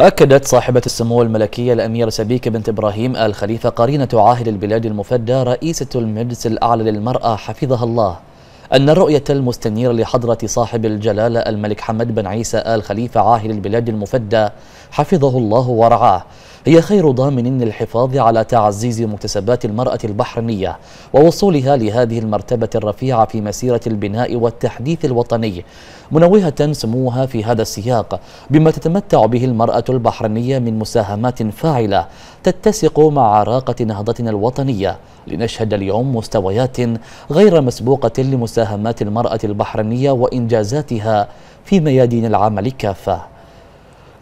أكدت صاحبة السمو الملكية الأميرة سبيك بنت إبراهيم آل خليفة قرينة عاهل البلاد المفدى رئيسة المجلس الأعلى للمرأة حفظها الله أن الرؤية المستنيرة لحضرة صاحب الجلالة الملك حمد بن عيسى آل خليفة عاهل البلاد المفدى حفظه الله ورعاه هي خير ضامن للحفاظ على تعزيز مكتسبات المرأة البحرينية ووصولها لهذه المرتبة الرفيعة في مسيرة البناء والتحديث الوطني منوهة سموها في هذا السياق بما تتمتع به المرأة البحرينية من مساهمات فاعلة تتسق مع عراقة نهضتنا الوطنية لنشهد اليوم مستويات غير مسبوقة لمساهمات المرأة البحرينية وإنجازاتها في ميادين العمل كافة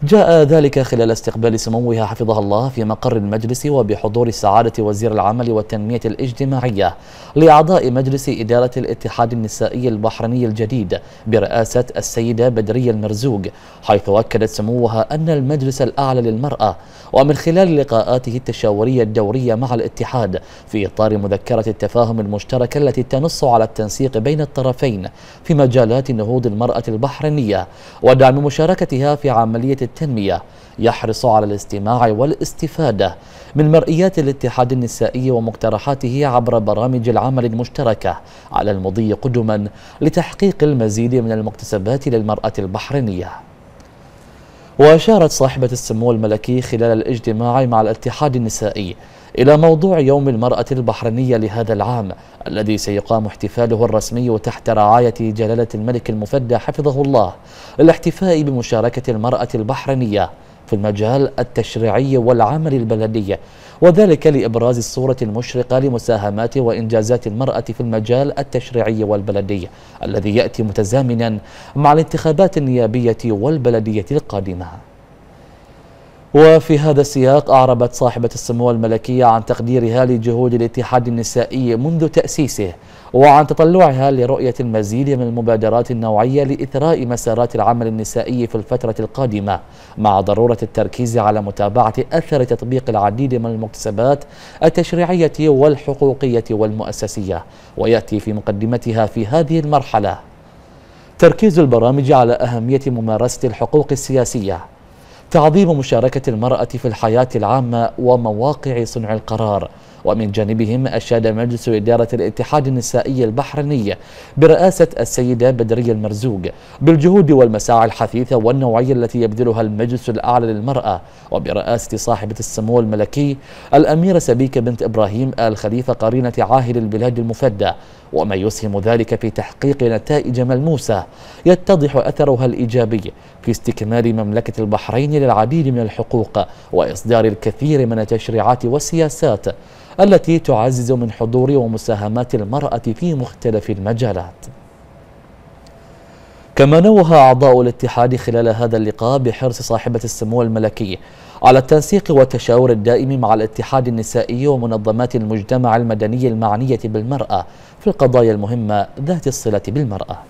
جاء ذلك خلال استقبال سموها حفظها الله في مقر المجلس وبحضور سعادة وزير العمل والتنمية الاجتماعية لأعضاء مجلس إدارة الاتحاد النسائي البحريني الجديد برئاسة السيدة بدرية المرزوق حيث أكدت سموها أن المجلس الأعلى للمرأة ومن خلال لقاءاته التشاورية الدورية مع الاتحاد في إطار مذكرة التفاهم المشتركة التي تنص على التنسيق بين الطرفين في مجالات نهوض المرأة البحرينية ودعم مشاركتها في عملية التنمية يحرص على الاستماع والاستفادة من مرئيات الاتحاد النسائي ومقترحاته عبر برامج العمل المشتركة على المضي قدما لتحقيق المزيد من المكتسبات للمرأة البحرينية وأشارت صاحبة السمو الملكي خلال الاجتماع مع الاتحاد النسائي إلى موضوع يوم المرأة البحرينية لهذا العام الذي سيقام احتفاله الرسمي تحت رعاية جلالة الملك المفدى حفظه الله للاحتفاء بمشاركة المرأة البحرينية في المجال التشريعي والعمل البلدي وذلك لإبراز الصورة المشرقة لمساهمات وإنجازات المرأة في المجال التشريعي والبلدي الذي يأتي متزامنا مع الانتخابات النيابية والبلدية القادمة وفي هذا السياق أعربت صاحبة السمو الملكية عن تقديرها لجهود الاتحاد النسائي منذ تأسيسه وعن تطلعها لرؤية المزيد من المبادرات النوعية لإثراء مسارات العمل النسائي في الفترة القادمة مع ضرورة التركيز على متابعة أثر تطبيق العديد من المكتسبات التشريعية والحقوقية والمؤسسية ويأتي في مقدمتها في هذه المرحلة تركيز البرامج على أهمية ممارسة الحقوق السياسية تعظيم مشاركة المرأة في الحياة العامة ومواقع صنع القرار ومن جانبهم أشاد مجلس إدارة الاتحاد النسائي البحريني برئاسة السيدة بدرية المرزوق بالجهود والمساعي الحثيثة والنوعية التي يبذلها المجلس الأعلى للمرأة وبرئاسة صاحبة السمو الملكي الأميرة سبيكة بنت إبراهيم آل خليفة قرينة عاهل البلاد المفدى وما يسهم ذلك في تحقيق نتائج ملموسة يتضح أثرها الإيجابي في استكمال مملكة البحرين للعديد من الحقوق وإصدار الكثير من التشريعات والسياسات التي تعزز من حضور ومساهمات المرأة في مختلف المجالات كما نوه أعضاء الاتحاد خلال هذا اللقاء بحرص صاحبة السمو الملكي على التنسيق والتشاور الدائم مع الاتحاد النسائي ومنظمات المجتمع المدني المعنية بالمرأة في القضايا المهمة ذات الصلة بالمرأة